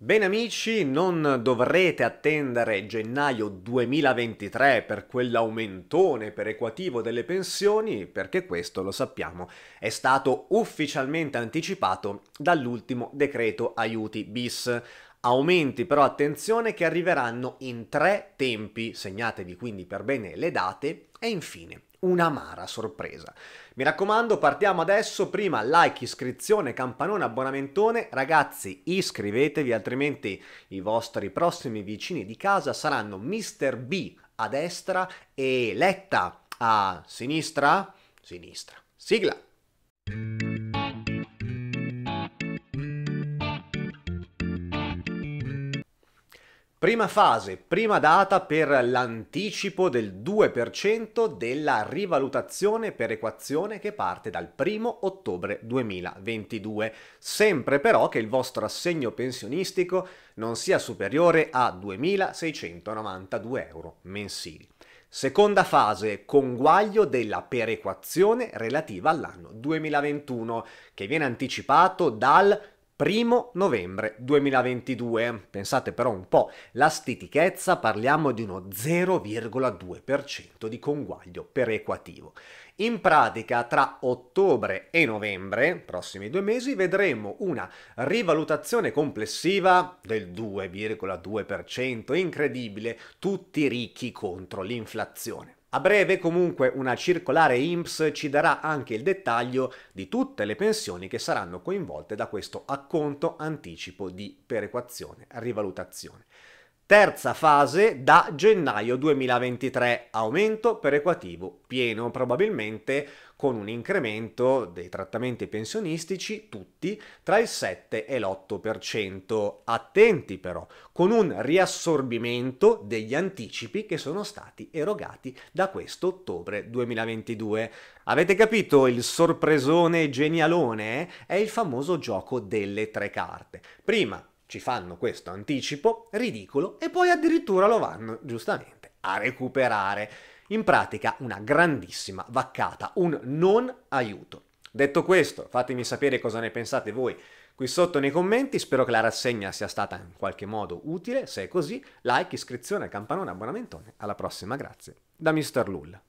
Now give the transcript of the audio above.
Bene amici, non dovrete attendere gennaio 2023 per quell'aumentone perequativo delle pensioni, perché questo lo sappiamo, è stato ufficialmente anticipato dall'ultimo decreto aiuti bis. Aumenti però attenzione che arriveranno in tre tempi, segnatevi quindi per bene le date e infine un'amara sorpresa. Mi raccomando, partiamo adesso, prima like, iscrizione, campanone, abbonamentone. Ragazzi, iscrivetevi, altrimenti i vostri prossimi vicini di casa saranno Mr. B a destra e Letta a sinistra. Sinistra. Sigla. Prima fase, prima data per l'anticipo del 2% della rivalutazione per equazione che parte dal 1 ottobre 2022, sempre però che il vostro assegno pensionistico non sia superiore a 2.692 euro mensili. Seconda fase, conguaglio della perequazione relativa all'anno 2021, che viene anticipato dal Primo novembre 2022, pensate però un po', la stitichezza parliamo di uno 0,2% di conguaglio perequativo. In pratica tra ottobre e novembre, prossimi due mesi, vedremo una rivalutazione complessiva del 2,2%, incredibile, tutti ricchi contro l'inflazione. A breve comunque una circolare IMSS ci darà anche il dettaglio di tutte le pensioni che saranno coinvolte da questo acconto anticipo di perequazione, rivalutazione. Terza fase da gennaio 2023, aumento perequativo pieno, probabilmente con un incremento dei trattamenti pensionistici tutti tra il 7 e l'8%. Attenti però, con un riassorbimento degli anticipi che sono stati erogati da questo ottobre 2022. Avete capito il sorpresone genialone? È il famoso gioco delle tre carte. Prima ci fanno questo anticipo ridicolo e poi addirittura lo vanno giustamente a recuperare. In pratica una grandissima vaccata, un non aiuto. Detto questo, fatemi sapere cosa ne pensate voi qui sotto nei commenti, spero che la rassegna sia stata in qualche modo utile, se è così, like, iscrizione, campanone, abbonamento. alla prossima, grazie. Da Mr. Lulla.